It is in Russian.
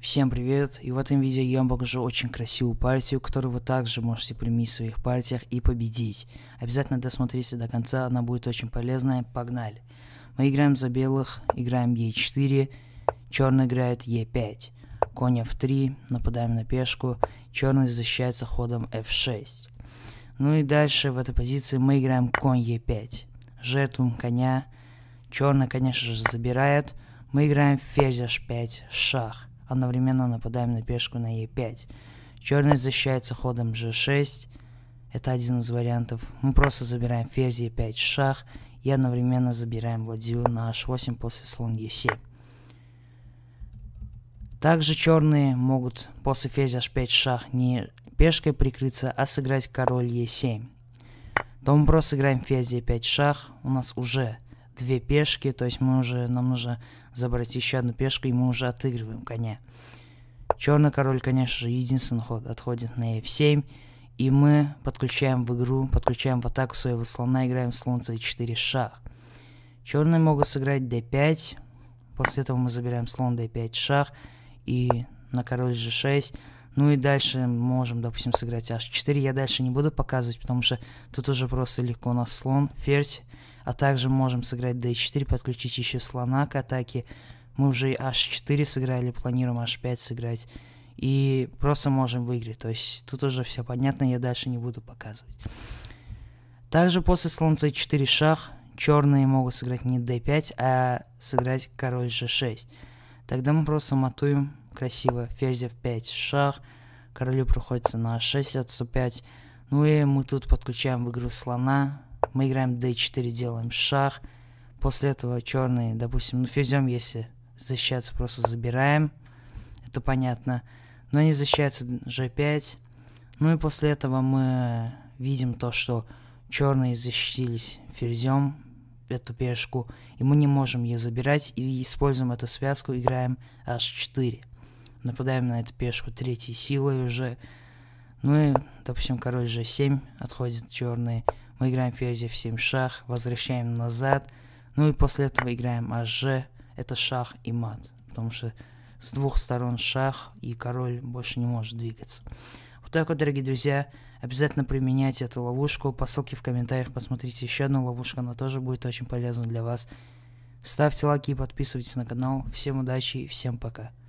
Всем привет! И в этом видео я вам покажу очень красивую партию, которую вы также можете применить в своих партиях и победить. Обязательно досмотрите до конца, она будет очень полезная. Погнали! Мы играем за белых, играем Е4, черный играет Е5, конь F3, нападаем на пешку, черный защищается ходом F6. Ну и дальше в этой позиции мы играем конь Е5, жертвуем коня, черный, конечно же, забирает, мы играем ферзь H5, шах одновременно нападаем на пешку на Е5. Черный защищается ходом G6. Это один из вариантов. Мы просто забираем ферзь Е5 шах и одновременно забираем ладью на H8 после слон Е7. Также черные могут после ферзь H5 шах не пешкой прикрыться, а сыграть король Е7. То мы просто играем ферзь Е5 шах, у нас уже две пешки, то есть мы уже, нам нужно забрать еще одну пешку, и мы уже отыгрываем коня. Черный король, конечно же, единственный ход отходит на f7, и мы подключаем в игру, подключаем в атаку своего слона, играем слон c4 шах. Черные могут сыграть d5, после этого мы забираем слон d5 шах, и на король g6, ну и дальше можем, допустим, сыграть h4. Я дальше не буду показывать, потому что тут уже просто легко у нас слон, ферзь, а также можем сыграть d4, подключить еще слона к атаке. Мы уже h4 сыграли, планируем h5 сыграть. И просто можем выиграть. То есть тут уже все понятно, я дальше не буду показывать. Также после слон c4 шах, черные могут сыграть не d5, а сыграть король g6. Тогда мы просто матуем красиво ферзь f5 шах, королю проходится на h отцу отступать. Ну и мы тут подключаем в игру слона, мы играем d4, делаем шах. После этого черные, допустим, ну физем, если защищаться, просто забираем. Это понятно. Но они защищаются g5. Ну и после этого мы видим то, что черные защитились ферзем, эту пешку, и мы не можем ее забирать, и используем эту связку, играем h4. Нападаем на эту пешку третьей силой уже. Ну и, допустим, король g7, отходит черные. Мы играем ферзь f7 шах, возвращаем назад. Ну и после этого играем аж. Это шах и мат. Потому что с двух сторон шах, и король больше не может двигаться. Вот так вот, дорогие друзья. Обязательно применяйте эту ловушку. По ссылке в комментариях посмотрите еще одну ловушку. Она тоже будет очень полезна для вас. Ставьте лайки и подписывайтесь на канал. Всем удачи и всем пока.